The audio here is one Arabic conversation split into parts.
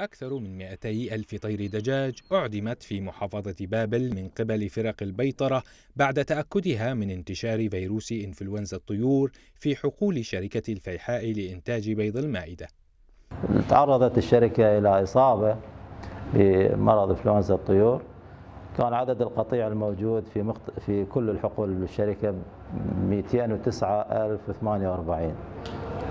أكثر من 200 ألف طير دجاج أعدمت في محافظة بابل من قبل فرق البيطرة بعد تأكدها من انتشار فيروس إنفلونزا الطيور في حقول شركة الفيحاء لإنتاج بيض المائدة تعرضت الشركة إلى إصابة بمرض إنفلونزا الطيور كان عدد القطيع الموجود في مخت... في كل الحقول للشركة 209048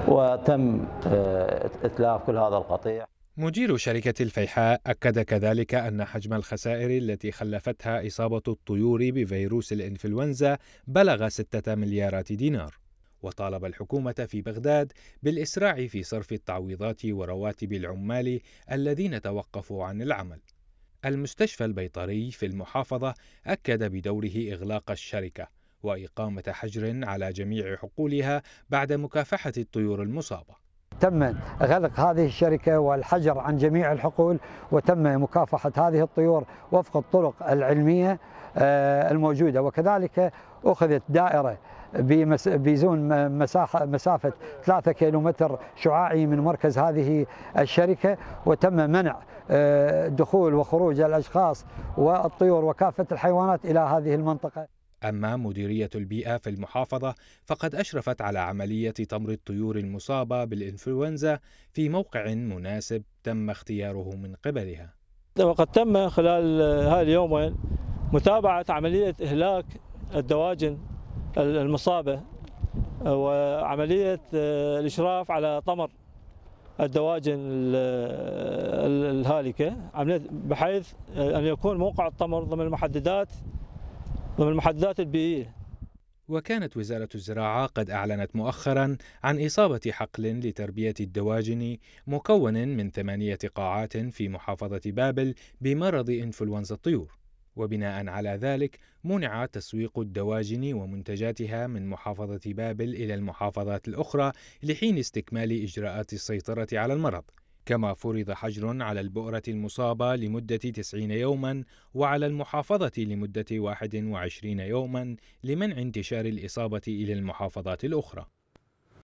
وتم آه، إتلاف كل هذا القطيع مدير شركة الفيحاء أكد كذلك أن حجم الخسائر التي خلفتها إصابة الطيور بفيروس الإنفلونزا بلغ 6 مليارات دينار، وطالب الحكومة في بغداد بالإسراع في صرف التعويضات ورواتب العمال الذين توقفوا عن العمل. المستشفى البيطري في المحافظة أكد بدوره إغلاق الشركة وإقامة حجر على جميع حقولها بعد مكافحة الطيور المصابة. تم غلق هذه الشركة والحجر عن جميع الحقول وتم مكافحة هذه الطيور وفق الطرق العلمية آه، الموجودة وكذلك أخذت دائرة بزون مساحة مسافة 3 كيلومتر شعاعي من مركز هذه الشركة وتم منع آه، دخول وخروج الأشخاص والطيور وكافة الحيوانات إلى هذه المنطقة أما مديرية البيئة في المحافظة فقد أشرفت على عملية تمر الطيور المصابة بالإنفلونزا في موقع مناسب تم اختياره من قبلها وقد تم خلال هذه اليومين متابعة عملية إهلاك الدواجن المصابة وعملية الإشراف على طمر الدواجن الهالكة بحيث أن يكون موقع الطمر ضمن المحددات ضمن المحددات البيئية وكانت وزارة الزراعة قد أعلنت مؤخرا عن إصابة حقل لتربية الدواجن مكون من ثمانية قاعات في محافظة بابل بمرض إنفلونزا الطيور وبناء على ذلك منع تسويق الدواجن ومنتجاتها من محافظة بابل إلى المحافظات الأخرى لحين استكمال إجراءات السيطرة على المرض كما فرض حجر على البؤرة المصابة لمدة 90 يوما وعلى المحافظة لمدة 21 يوما لمنع انتشار الإصابة إلى المحافظات الأخرى